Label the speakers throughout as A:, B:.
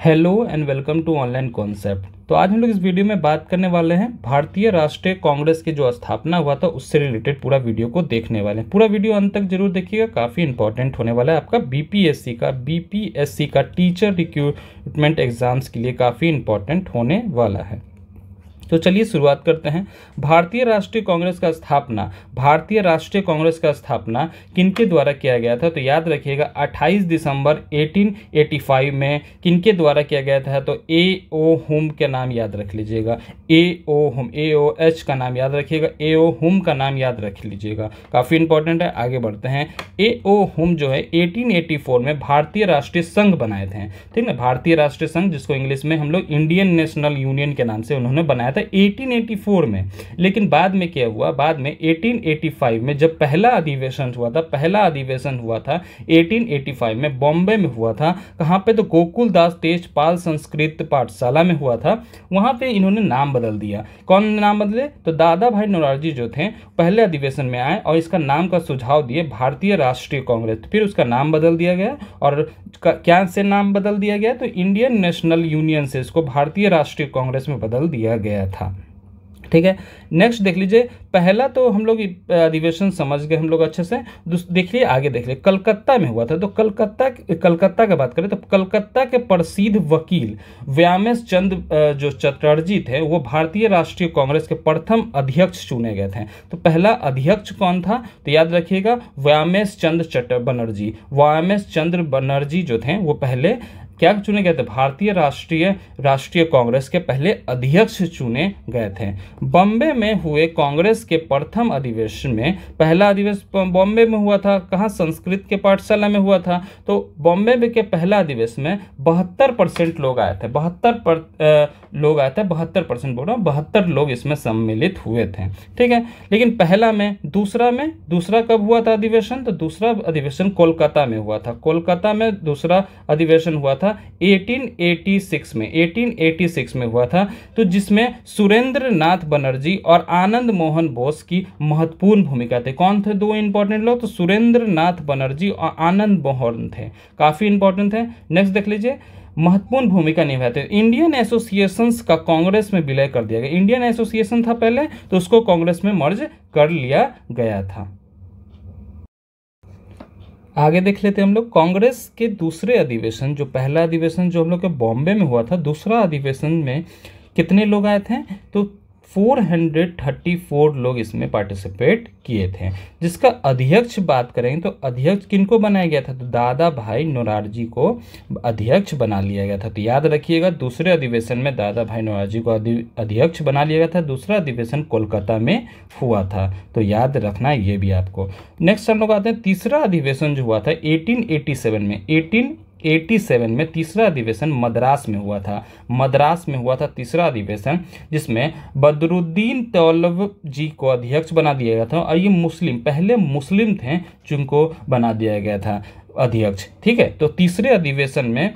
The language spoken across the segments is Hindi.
A: hello and welcome to online concept तो आज हम लोग इस वीडियो में बात करने वाले हैं भारतीय राष्ट्रीय कांग्रेस की जो स्थापना हुआ था उससे रिलेटेड पूरा वीडियो को देखने वाले हैं पूरा वीडियो अंत तक जरूर देखिएगा काफ़ी इंपॉर्टेंट होने वाला है आपका बीपीएससी का बीपीएससी का टीचर रिक्रूटमेंट एग्जाम्स के लिए काफ़ी इंपॉर्टेंट होने वाला है तो चलिए शुरुआत करते हैं भारतीय राष्ट्रीय कांग्रेस का स्थापना भारतीय राष्ट्रीय कांग्रेस का स्थापना किनके द्वारा किया गया था तो याद रखिएगा 28 दिसंबर 1885 में किनके द्वारा किया गया था तो ए ओ हुम के नाम याद रख लीजिएगा ए ओ हुम ए ओ एच का नाम याद रखिएगा ए ओ हुम का नाम याद रख लीजिएगा काफ़ी इंपॉर्टेंट है आगे बढ़ते हैं ए ओ हुम जो है एटीन में भारतीय राष्ट्रीय संघ बनाए थे ठीक ना भारतीय राष्ट्रीय संघ जिसको इंग्लिश में हम लोग इंडियन नेशनल यूनियन के नाम से उन्होंने बनाया था था 1884 में लेकिन बाद में क्या हुआ बाद में 1885 में जब पहला अधिवेशन हुआ था पहला अधिवेशन हुआ था 1885 में बॉम्बे में हुआ था कहाँ पे तो गोकुल दास तेजपाल संस्कृत पाठशाला में हुआ था वहाँ पे इन्होंने नाम बदल दिया कौन नाम बदले तो दादा भाई नोरारजी जो थे पहले अधिवेशन में आए और इसका नाम का सुझाव दिए भारतीय राष्ट्रीय कांग्रेस फिर उसका नाम बदल दिया गया और क्या से नाम बदल दिया गया तो इंडियन नेशनल यूनियन से इसको भारतीय राष्ट्रीय कांग्रेस में बदल दिया गया गया था ठीक है नेक्स्ट देख लीजिए पहला तो हम लोग अधिवेशन समझ गए हम लोग अच्छे से देखिए आगे देख लीजिए कलकत्ता में हुआ था तो कलकत्ता कलकत्ता की बात करें तो कलकत्ता के प्रसिद्ध वकील व्यामेश चंद जो चटर्जी थे वो भारतीय राष्ट्रीय कांग्रेस के प्रथम अध्यक्ष चुने गए थे तो पहला अध्यक्ष कौन था तो याद रखिएगा व्यामेश चंद्र चट बनर्जी व्यामेश चंद्र बनर्जी जो थे वो पहले क्या चुने गए थे भारतीय राष्ट्रीय राष्ट्रीय कांग्रेस के पहले अध्यक्ष चुने गए थे बॉम्बे में हुए कांग्रेस के प्रथम अधिवेशन में पहला अधिवेशन बॉम्बे में हुआ था कहाँ संस्कृत के पाठशाला में हुआ था तो बॉम्बे के पहला अधिवेशन में बहत्तर परसेंट लोग आए थे बहत्तर पर, लोग आए थे बहत्तर परसेंट बोल रहा हूँ बहत्तर लोग इसमें सम्मिलित हुए थे ठीक है लेकिन पहला में दूसरा में दूसरा कब हुआ था अधिवेशन तो दूसरा अधिवेशन कोलकाता में हुआ था कोलकाता में दूसरा अधिवेशन हुआ था था 1886 में 1886 में हुआ था तो जिसमें सुरेंद्र नाथ बनर्जी और आनंद मोहन बोस की महत्वपूर्ण भूमिका थे कौन थे दो इंपॉर्टेंट लोग तो सुरेंद्र नाथ बनर्जी और आनंद मोहन थे काफ़ी इंपॉर्टेंट थे नेक्स्ट देख लीजिए महत्वपूर्ण भूमिका निभाते इंडियन एसोसिएशंस का कांग्रेस में विलय कर दिया गया इंडियन एसोसिएशन था पहले तो उसको कांग्रेस में मर्ज कर लिया गया था आगे देख लेते हैं हम लोग कांग्रेस के दूसरे अधिवेशन जो पहला अधिवेशन जो हम लोग के बॉम्बे में हुआ था दूसरा अधिवेशन में कितने लोग आए थे तो 434 लोग इसमें पार्टिसिपेट किए थे जिसका अध्यक्ष बात करें तो अध्यक्ष किनको बनाया गया था तो दादा भाई नोरारजी को अध्यक्ष बना लिया गया था तो याद रखिएगा दूसरे अधिवेशन में दादा भाई नोरारजी को अध्यक्ष बना लिया गया था दूसरा अधिवेशन कोलकाता में हुआ था तो याद रखना ये भी आपको नेक्स्ट हम लोग आते हैं तीसरा अधिवेशन जो हुआ था एटीन में एटीन 1887 में तीसरा अधिवेशन मद्रास में हुआ था मद्रास में हुआ था तीसरा अधिवेशन जिसमें बदरुद्दीन तौलब जी को अध्यक्ष बना दिया गया था और ये मुस्लिम पहले मुस्लिम थे जिनको बना दिया गया था अध्यक्ष ठीक है तो तीसरे अधिवेशन में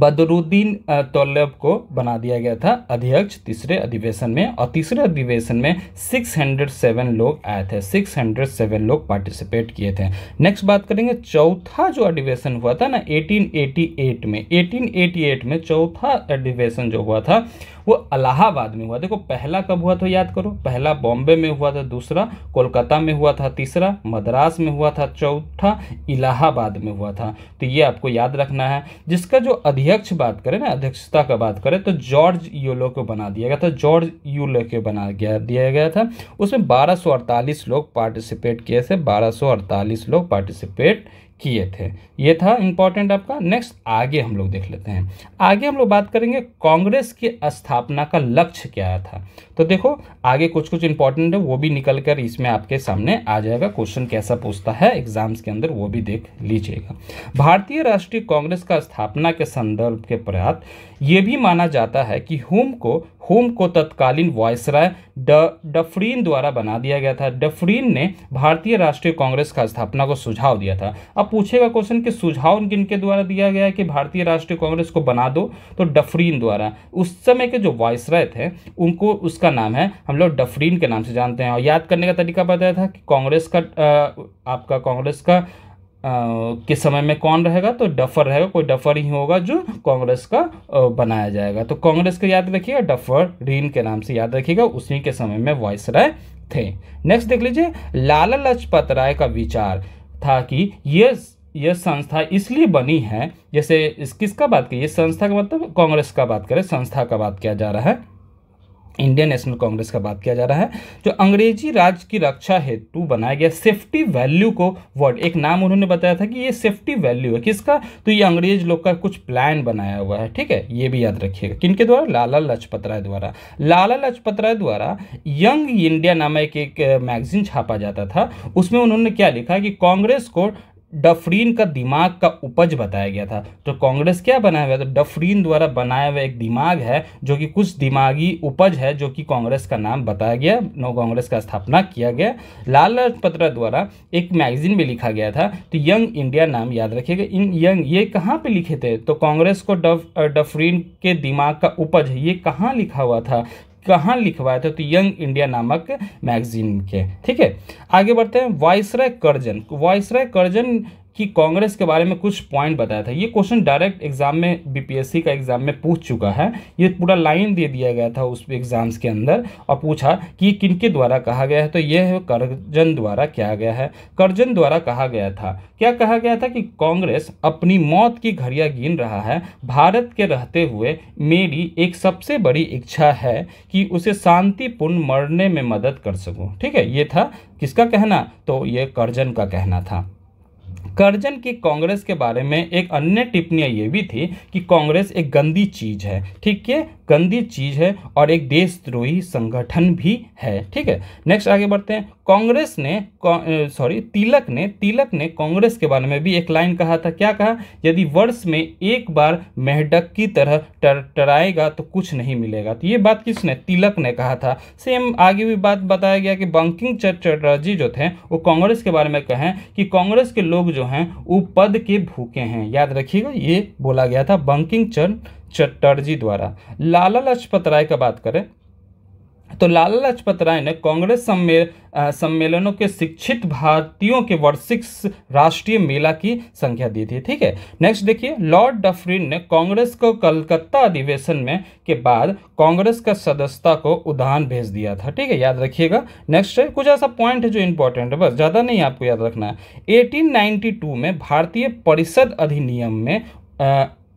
A: बदरुद्दीन तोलब को बना दिया गया था अध्यक्ष तीसरे अधिवेशन में और तीसरे अधिवेशन में 607 लोग आए थे 607 लोग पार्टिसिपेट किए थे नेक्स्ट बात करेंगे चौथा जो अधिवेशन हुआ था ना 1888 में 1888 में चौथा अधिवेशन जो हुआ था वो अलाहाबाद में हुआ देखो पहला कब हुआ था याद करो पहला बॉम्बे में हुआ था दूसरा कोलकाता में हुआ था तीसरा मद्रास में हुआ था चौथा इलाहाबाद में हुआ था तो ये आपको याद रखना है जिसका जो अधि अध्यक्ष बात करें ना अध्यक्षता का बात करें तो जॉर्ज यूलो को बना दिया गया था जॉर्ज यूलो के बना गया दिया गया था उसमें 1248 लोग पार्टिसिपेट किए थे 1248 लोग पार्टिसिपेट किए थे ये था इम्पॉर्टेंट आपका नेक्स्ट आगे हम लोग देख लेते हैं आगे हम लोग बात करेंगे कांग्रेस की स्थापना का लक्ष्य क्या था तो देखो आगे कुछ कुछ इंपॉर्टेंट है वो भी निकल कर इसमें आपके सामने आ जाएगा क्वेश्चन कैसा पूछता है एग्जाम्स के अंदर वो भी देख लीजिएगा भारतीय राष्ट्रीय कांग्रेस का स्थापना के संदर्भ के प्रयास ये भी माना जाता है कि होम को होम को तत्कालीन वायसराय डफरीन द्वारा बना दिया गया था डफरीन ने भारतीय राष्ट्रीय कांग्रेस का स्थापना को सुझाव दिया था अब पूछेगा क्वेश्चन कि सुझाव किनके द्वारा दिया गया है कि भारतीय राष्ट्रीय कांग्रेस को बना दो तो डफरीन द्वारा उस समय के जो वायसराय थे उनको उसका नाम है हम लोग डफरीन के नाम से जानते हैं और याद करने का तरीका बताया था कि कांग्रेस का आपका कांग्रेस का के समय में कौन रहेगा तो डफर रहेगा कोई डफर ही होगा जो कांग्रेस का बनाया जाएगा तो कांग्रेस का याद रखिएगा डफर रीन के नाम से याद रखिएगा उसी के समय में वॉइस राय थे नेक्स्ट देख लीजिए लाला लजपत राय का विचार था कि ये यह संस्था इसलिए बनी है जैसे इस किसका बात ये संस्था का मतलब कांग्रेस का बात करें संस्था का बात किया जा रहा है इंडियन नेशनल कांग्रेस का बात किया जा रहा है जो अंग्रेजी राज की रक्षा हेतु बनाया गया सेफ्टी वैल्यू को वर्ड एक नाम उन्होंने बताया था कि ये सेफ्टी वैल्यू है किसका तो ये अंग्रेज लोग का कुछ प्लान बनाया हुआ है ठीक है ये भी याद रखिएगा किनके द्वारा लाला लाजपत राय द्वारा लाला लाजपत राय द्वारा यंग इंडिया नामक एक, एक मैगजीन छापा जाता था उसमें उन्होंने क्या लिखा कि कांग्रेस को डफरीन का दिमाग का उपज बताया गया था तो कांग्रेस क्या बनाया हुआ है तो डफरीन द्वारा बनाया हुआ एक दिमाग है जो कि कुछ दिमागी उपज है जो कि कांग्रेस का नाम बताया गया नो कांग्रेस का स्थापना किया गया लाल लाजपत्रा द्वारा एक मैगजीन में लिखा गया था तो यंग इंडिया नाम याद रखिएगा इन यंग ये कहाँ पर लिखे थे तो कांग्रेस को डफ डफरीन के दिमाग का उपज ये कहाँ लिखा हुआ था कहाँ लिखवाया था तो यंग इंडिया नामक मैगजीन के ठीक है आगे बढ़ते हैं वाइसराय करजन वाइसराय करजन कि कांग्रेस के बारे में कुछ पॉइंट बताया था ये क्वेश्चन डायरेक्ट एग्जाम में बीपीएससी का एग्जाम में पूछ चुका है ये पूरा लाइन दे दिया गया था उस एग्जाम्स के अंदर और पूछा कि किनके द्वारा कहा गया है तो यह है करजन द्वारा क्या गया है करजन द्वारा कहा गया था क्या कहा गया था कि कांग्रेस अपनी मौत की घड़िया गिन रहा है भारत के रहते हुए मेरी एक सबसे बड़ी इच्छा है कि उसे शांतिपूर्ण मरने में मदद कर सकूँ ठीक है ये था किसका कहना तो ये करजन का कहना था करजन की कांग्रेस के बारे में एक अन्य टिप्पणी ये भी थी कि कांग्रेस एक गंदी चीज़ है ठीक है गंदी चीज है और एक देशद्रोही संगठन भी है ठीक है नेक्स्ट आगे बढ़ते हैं कांग्रेस ने सॉरी तिलक ने तिलक ने कांग्रेस के बारे में भी एक लाइन कहा था क्या कहा यदि वर्ष में एक बार मेहडक की तरह टर, टराएगा तो कुछ नहीं मिलेगा तो ये बात किसने तिलक ने कहा था सेम आगे भी बात बताया गया कि बंकिंग चटर्जी जो थे वो कांग्रेस के बारे में कहें कि कांग्रेस के लोग जो हैं वो पद के भूखे हैं याद रखिएगा ये बोला गया था बंकिंग चंद चटर्जी द्वारा लाला लाजपत राय का बात करें तो लाला लाजपत राय ने कांग्रेस सम्मेल सम्मेलनों के शिक्षित भारतीयों के वार्षिक राष्ट्रीय मेला की संख्या दी थी ठीक है नेक्स्ट देखिए लॉर्ड डफरिन ने कांग्रेस को कलकत्ता अधिवेशन में के बाद कांग्रेस का सदस्यता को उदाहरण भेज दिया था ठीक है याद रखिएगा नेक्स्ट है कुछ ऐसा पॉइंट है जो इंपॉर्टेंट है बस ज़्यादा नहीं आपको याद रखना है एटीन में भारतीय परिषद अधिनियम में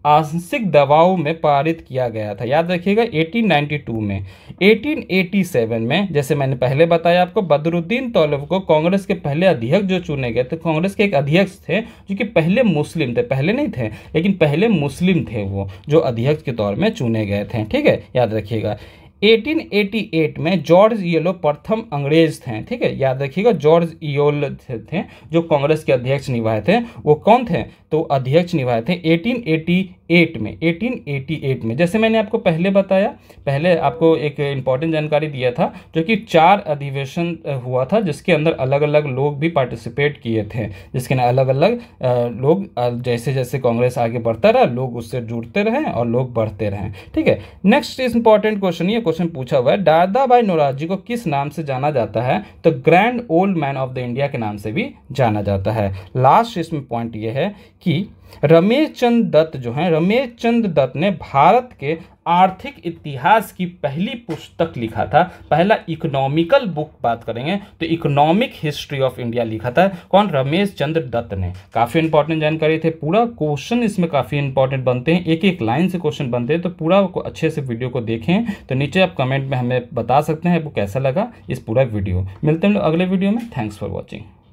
A: आंशिक दबाव में पारित किया गया था याद रखिएगा 1892 में 1887 में जैसे मैंने पहले बताया आपको बदरुद्दीन तौलब को कांग्रेस के पहले अध्यक्ष जो चुने गए थे कांग्रेस के एक अध्यक्ष थे जो कि पहले मुस्लिम थे पहले नहीं थे लेकिन पहले मुस्लिम थे वो जो अध्यक्ष के तौर में चुने गए थे ठीक है याद रखिएगा 1888 में जॉर्ज येलो प्रथम अंग्रेज थे ठीक है याद रखिएगा जॉर्ज योल थे, थे जो कांग्रेस के अध्यक्ष निभाए थे वो कौन थे तो अध्यक्ष निभाए थे एट में एटीन एटी एट में जैसे मैंने आपको पहले बताया पहले आपको एक इम्पॉर्टेंट जानकारी दिया था जो कि चार अधिवेशन हुआ था जिसके अंदर अलग अलग लोग भी पार्टिसिपेट किए थे जिसके ना अलग अलग लोग जैसे जैसे कांग्रेस आगे बढ़ता रहा लोग उससे जुड़ते रहें और लोग बढ़ते रहें ठीक है नेक्स्ट इज इंपॉर्टेंट क्वेश्चन ये क्वेश्चन पूछा हुआ है दादा भाई नोराजी को किस नाम से जाना जाता है तो grand old man of the India के नाम से भी जाना जाता है लास्ट इसमें पॉइंट ये है कि रमेश चंद दत्त जो हैं रमेश चंद दत्त ने भारत के आर्थिक इतिहास की पहली पुस्तक लिखा था पहला इकोनॉमिकल बुक बात करेंगे तो इकोनॉमिक हिस्ट्री ऑफ इंडिया लिखा था कौन रमेश चंद्र दत्त ने काफ़ी इंपॉर्टेंट जानकारी थे पूरा क्वेश्चन इसमें काफ़ी इंपॉर्टेंट बनते हैं एक एक लाइन से क्वेश्चन बनते हैं तो पूरा को अच्छे से वीडियो को देखें तो नीचे आप कमेंट में हमें बता सकते हैं आपको कैसा लगा इस पूरा वीडियो मिलते हैं अगले वीडियो में थैंक्स फॉर वॉचिंग